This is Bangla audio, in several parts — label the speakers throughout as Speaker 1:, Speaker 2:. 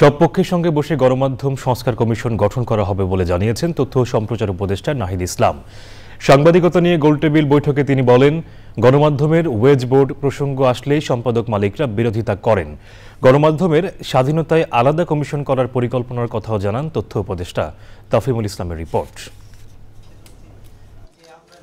Speaker 1: সব পক্ষের সঙ্গে বসে গণমাধ্যম সংস্কার কমিশন গঠন করা হবে বলে জানিয়েছেন তথ্য সম্প্রচার উপদেষ্টা নাহিদ ইসলাম সাংবাদিকতা নিয়ে গোলটেবিল বৈঠকে তিনি বলেন গণমাধ্যমের ওয়েজ বোর্ড প্রসঙ্গ আসলেই সম্পাদক মালিকরা বিরোধিতা করেন গণমাধ্যমের স্বাধীনতায় আলাদা কমিশন করার পরিকল্পনার কথাও জানান তথ্য উপদেষ্টা তাফিমুল ইসলামের রিপোর্ট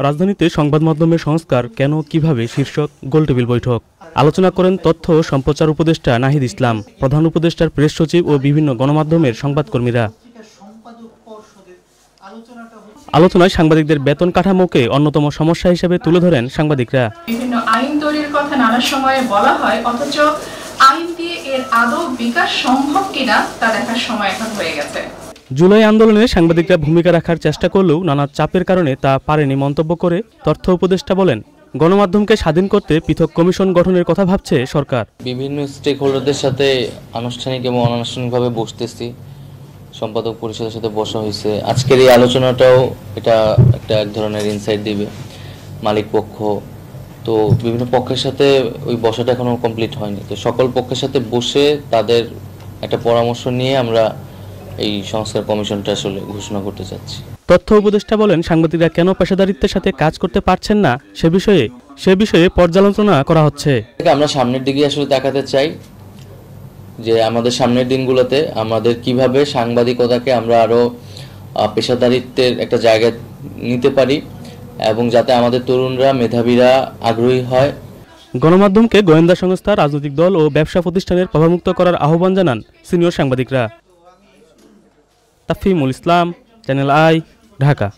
Speaker 1: রাজধানীতে সংবাদ
Speaker 2: মাধ্যমের সংস্কার কেন
Speaker 1: কিভাবে শীর্ষক
Speaker 2: গোলটেবিল বৈঠক আলোচনা করেন তথ্য সম্প্রচার উপদেষ্টা নাহিদ ইসলাম প্রধান উপদেষ্টার প্রেস সচিব ও বিভিন্ন গণমাধ্যমের সংবাদকর্মীরা আলোচনায় সাংবাদিকদের বেতন কাঠামোকে অন্যতম সমস্যা হিসেবে তুলে ধরেন সাংবাদিকরা বিভিন্ন আইন তৈরির কথা নানা সময়ে বলা হয় অথচ আইন দিয়ে এর আদৌ বিকাশ সম্ভব কিনা তা দেখার সময় এখন হয়ে গেছে জুলাই আন্দোলনে সাংবাদিকরা ভূমিকা রাখার চেষ্টা করলেও নানা চাপের কারণে তা পারেনি মন্তব্য করে তথ্য উপদেষ্টা বলেন গণমাধ্যমকে স্বাধীন করতে পৃথক কমিশন গঠনের কথা ভাবছে সরকার
Speaker 3: বিভিন্ন স্টেক হোল্ডারদের সাথে আনুষ্ঠানিক এবং অনানুষ্ঠানিকভাবে বসতেছি সম্পাদক পরিষদের সাথে বসা হয়েছে আজকের এই আলোচনাটাও এটা একটা এক ধরনের ইনসাইট দিবে মালিক পক্ষ তো বিভিন্ন পক্ষের সাথে ওই বসাটা এখনও কমপ্লিট হয়নি তো সকল পক্ষের সাথে বসে তাদের একটা পরামর্শ নিয়ে আমরা এই সংস্কার কমিশনটা আসলে ঘোষণা করতে চাচ্ছি
Speaker 2: তথ্য উপদেষ্টা বলেন সাংবাদিকরা কেন পেশাদারিত্বের সাথে কাজ করতে পারছেন না সে বিষয়ে সে বিষয়ে পর্যালোচনা করা হচ্ছে
Speaker 3: আমরা সামনের দিকে আসলে দেখাতে চাই যে আমাদের সামনের দিনগুলোতে আমাদের কিভাবে সাংবাদিকতাকে আমরা আরো পেশাদারিত্বের একটা জায়গা নিতে পারি এবং যাতে আমাদের তরুণরা মেধাবীরা আগ্রহী হয়
Speaker 2: গণমাধ্যমকে গোয়েন্দা সংস্থা রাজনৈতিক দল ও ব্যবসা প্রতিষ্ঠানের প্রভাবমুক্ত করার আহ্বান জানান সিনিয়র সাংবাদিকরা তাফিমুল ইসলাম চ্যানেল আই ঢাকা